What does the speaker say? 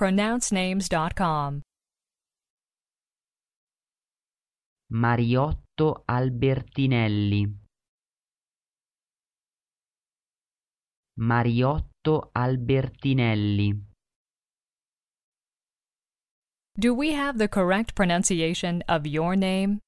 pronouncenames.com. Mariotto Albertinelli. Mariotto Albertinelli. Do we have the correct pronunciation of your name?